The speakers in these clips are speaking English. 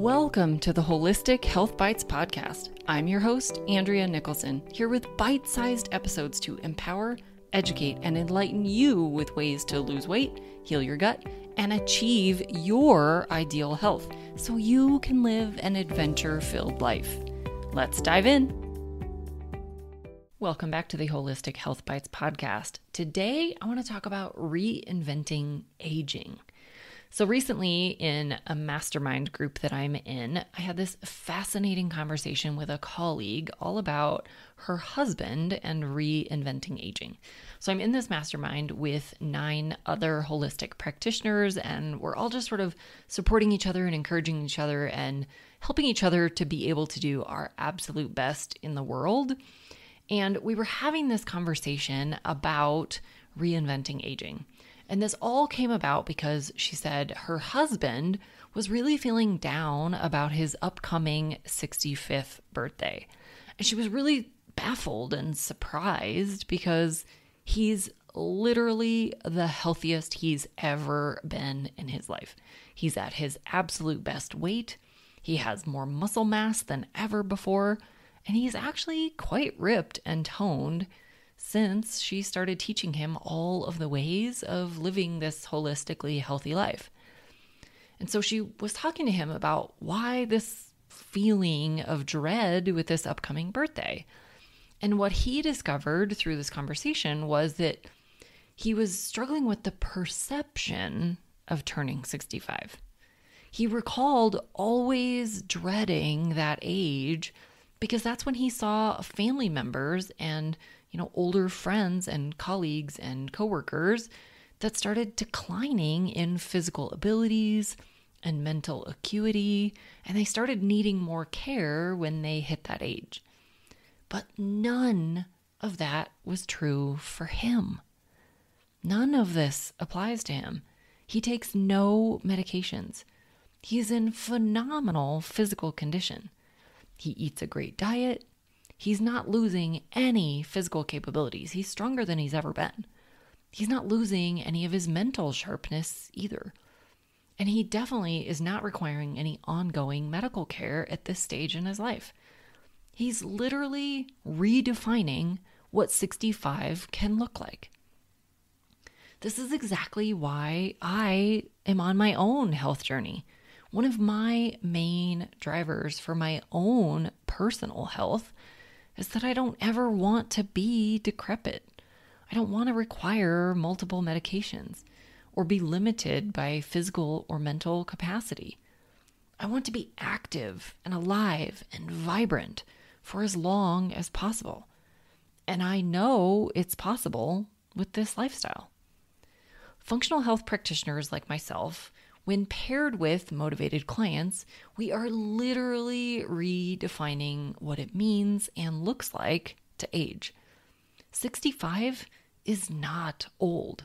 Welcome to the Holistic Health Bites podcast. I'm your host, Andrea Nicholson, here with bite sized episodes to empower, educate, and enlighten you with ways to lose weight, heal your gut, and achieve your ideal health so you can live an adventure filled life. Let's dive in. Welcome back to the Holistic Health Bites podcast. Today, I want to talk about reinventing aging. So, recently in a mastermind group that I'm in, I had this fascinating conversation with a colleague all about her husband and reinventing aging. So, I'm in this mastermind with nine other holistic practitioners, and we're all just sort of supporting each other and encouraging each other and helping each other to be able to do our absolute best in the world. And we were having this conversation about reinventing aging. And this all came about because she said her husband was really feeling down about his upcoming 65th birthday. And she was really baffled and surprised because he's literally the healthiest he's ever been in his life. He's at his absolute best weight. He has more muscle mass than ever before, and he's actually quite ripped and toned since she started teaching him all of the ways of living this holistically healthy life. And so she was talking to him about why this feeling of dread with this upcoming birthday. And what he discovered through this conversation was that he was struggling with the perception of turning 65. He recalled always dreading that age because that's when he saw family members and you know, older friends and colleagues and coworkers that started declining in physical abilities and mental acuity, and they started needing more care when they hit that age. But none of that was true for him. None of this applies to him. He takes no medications. He's in phenomenal physical condition. He eats a great diet. He's not losing any physical capabilities. He's stronger than he's ever been. He's not losing any of his mental sharpness either. And he definitely is not requiring any ongoing medical care at this stage in his life. He's literally redefining what 65 can look like. This is exactly why I am on my own health journey. One of my main drivers for my own personal health is that I don't ever want to be decrepit. I don't want to require multiple medications or be limited by physical or mental capacity. I want to be active and alive and vibrant for as long as possible. And I know it's possible with this lifestyle. Functional health practitioners like myself when paired with motivated clients, we are literally redefining what it means and looks like to age. 65 is not old.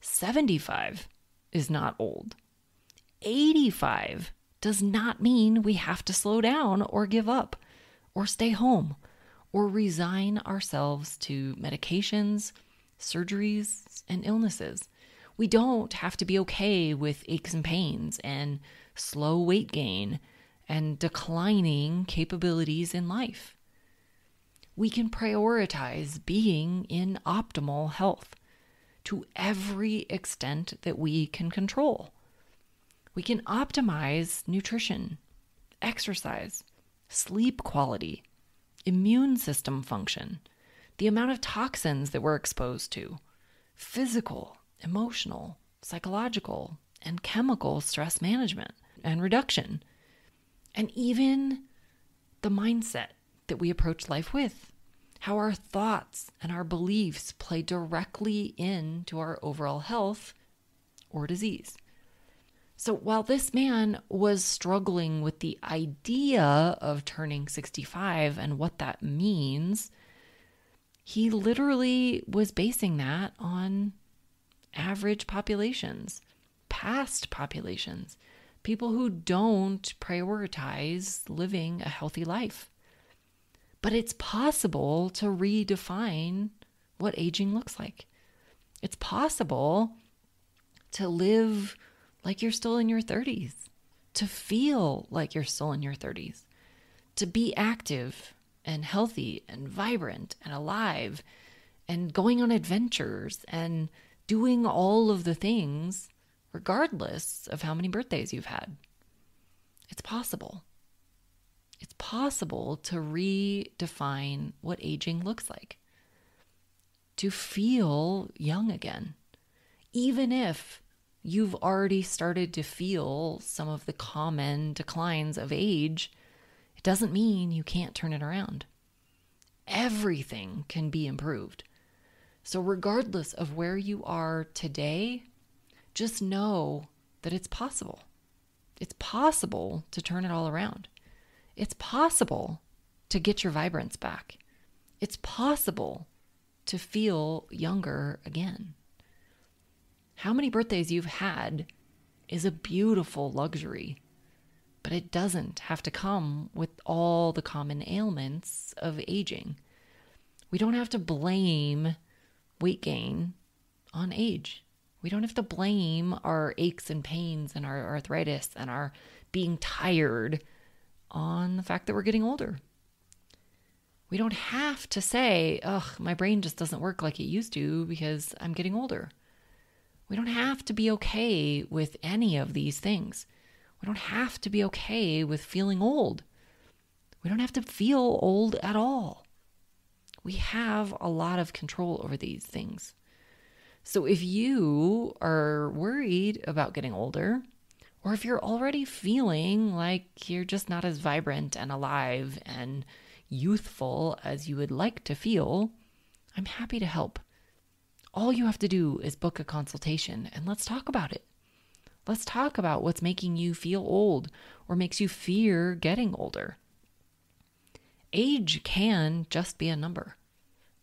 75 is not old. 85 does not mean we have to slow down or give up or stay home or resign ourselves to medications, surgeries, and illnesses we don't have to be okay with aches and pains and slow weight gain and declining capabilities in life. We can prioritize being in optimal health to every extent that we can control. We can optimize nutrition, exercise, sleep quality, immune system function, the amount of toxins that we're exposed to, physical emotional, psychological, and chemical stress management and reduction, and even the mindset that we approach life with. How our thoughts and our beliefs play directly into our overall health or disease. So while this man was struggling with the idea of turning 65 and what that means, he literally was basing that on average populations, past populations, people who don't prioritize living a healthy life. But it's possible to redefine what aging looks like. It's possible to live like you're still in your 30s, to feel like you're still in your 30s, to be active and healthy and vibrant and alive and going on adventures and doing all of the things, regardless of how many birthdays you've had. It's possible. It's possible to redefine what aging looks like, to feel young again, even if you've already started to feel some of the common declines of age. It doesn't mean you can't turn it around. Everything can be improved so, regardless of where you are today, just know that it's possible. It's possible to turn it all around. It's possible to get your vibrance back. It's possible to feel younger again. How many birthdays you've had is a beautiful luxury, but it doesn't have to come with all the common ailments of aging. We don't have to blame weight gain on age. We don't have to blame our aches and pains and our arthritis and our being tired on the fact that we're getting older. We don't have to say, ugh, my brain just doesn't work like it used to because I'm getting older. We don't have to be okay with any of these things. We don't have to be okay with feeling old. We don't have to feel old at all we have a lot of control over these things. So if you are worried about getting older, or if you're already feeling like you're just not as vibrant and alive and youthful as you would like to feel, I'm happy to help. All you have to do is book a consultation and let's talk about it. Let's talk about what's making you feel old or makes you fear getting older age can just be a number.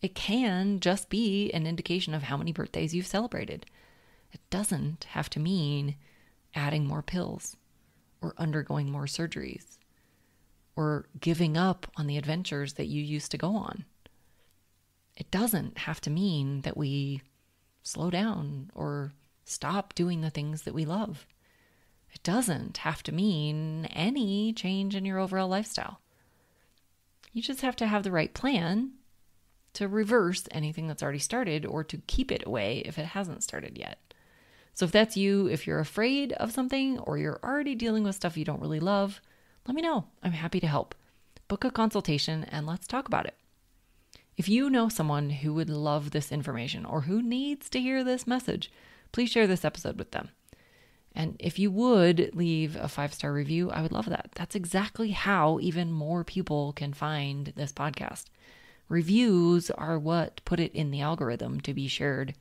It can just be an indication of how many birthdays you've celebrated. It doesn't have to mean adding more pills or undergoing more surgeries or giving up on the adventures that you used to go on. It doesn't have to mean that we slow down or stop doing the things that we love. It doesn't have to mean any change in your overall lifestyle. You just have to have the right plan to reverse anything that's already started or to keep it away if it hasn't started yet. So if that's you, if you're afraid of something or you're already dealing with stuff you don't really love, let me know. I'm happy to help. Book a consultation and let's talk about it. If you know someone who would love this information or who needs to hear this message, please share this episode with them. And if you would leave a five star review, I would love that. That's exactly how even more people can find this podcast. Reviews are what put it in the algorithm to be shared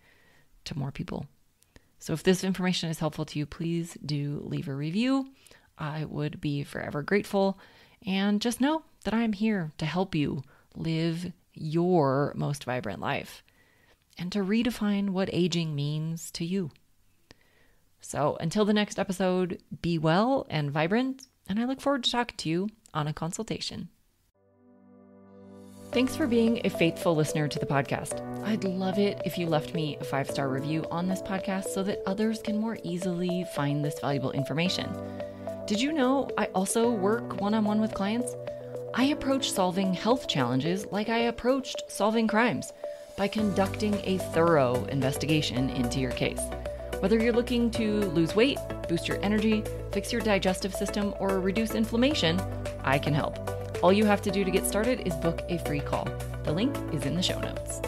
to more people. So if this information is helpful to you, please do leave a review. I would be forever grateful. And just know that I'm here to help you live your most vibrant life and to redefine what aging means to you. So until the next episode, be well and vibrant, and I look forward to talking to you on a consultation. Thanks for being a faithful listener to the podcast. I'd love it if you left me a five star review on this podcast so that others can more easily find this valuable information. Did you know I also work one on one with clients? I approach solving health challenges like I approached solving crimes by conducting a thorough investigation into your case. Whether you're looking to lose weight, boost your energy, fix your digestive system, or reduce inflammation, I can help. All you have to do to get started is book a free call. The link is in the show notes.